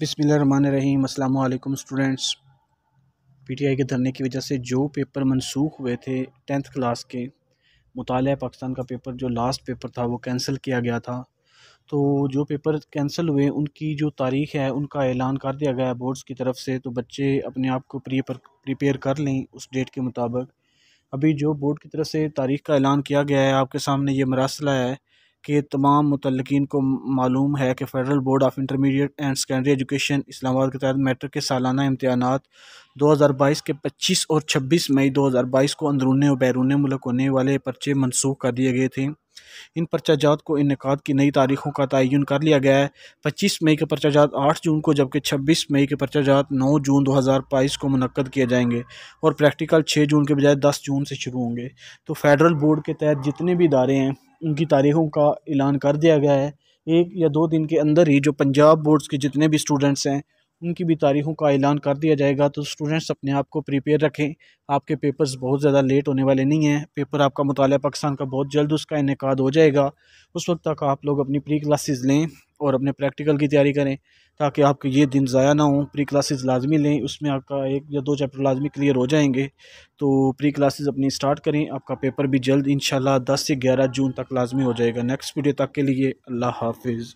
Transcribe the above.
बिसमीम अल्लाम students PTI के धरने की वजह से जो पेपर मनसूख हुए थे टेंथ क्लास के मुताल पाकिस्तान का पेपर जो लास्ट पेपर था वो कैंसिल किया गया था तो जो पेपर कैंसिल हुए उनकी जो तारीख है उनका ऐलान कर दिया गया है बोर्ड्स की तरफ से तो बच्चे अपने आप को प्रिपेयर कर लें उस डेट के मुताबिक अभी जो बोर्ड की तरफ से तारीख का ऐलान किया गया है आपके सामने ये मरासला है के तमाम मुतलकिन को मालूम है कि federal board of intermediate and secondary education Islamabad के तहत मेट्रिक के सालाना हज़ार 2022 के 25 और 26 मई 2022 को अंदरून और बैरून मुल्क होने वाले पर्चे मनसूख कर दिए गए थे इन पर्चाजात को इनका की नई तारीखों का तयन कर लिया गया है पच्चीस मई के पर्चाजात आठ जून को जबकि छब्बीस मई के पर्चाजात नौ जून दो हज़ार बाईस को मनक़द किए जाएंगे और प्रैक्टिकल छः जून के बजाय दस जून से शुरू होंगे तो फेडरल बोर्ड के तहत जितने भी इदारे हैं उनकी तारीखों का ऐलान कर दिया गया है एक या दो दिन के अंदर ही जो पंजाब बोर्ड्स के जितने भी स्टूडेंट्स हैं उनकी भी तारीखों का ऐलान कर दिया जाएगा तो स्टूडेंट्स अपने आप को प्रिपेयर रखें आपके पेपर्स बहुत ज़्यादा लेट होने वाले नहीं हैं पेपर आपका मुताल पाकिस्तान का बहुत जल्द उसका इनका हो जाएगा उस वक्त तक आप लोग अपनी प्री क्लासेस लें और अपने प्रैक्टिकल की तैयारी करें ताकि आपके ये दिन ज़ाया ना हो प्री क्लासेस लाजमी लें उसमें आपका एक या दो चैप्टर लाजमी क्लियर हो जाएंगे तो प्री क्लासेस अपनी स्टार्ट करें आपका पेपर भी जल्द इन दस से ग्यारह जून तक लाजमी हो जाएगा नेक्स्ट वीडियो तक के लिए अल्लाह हाफिज़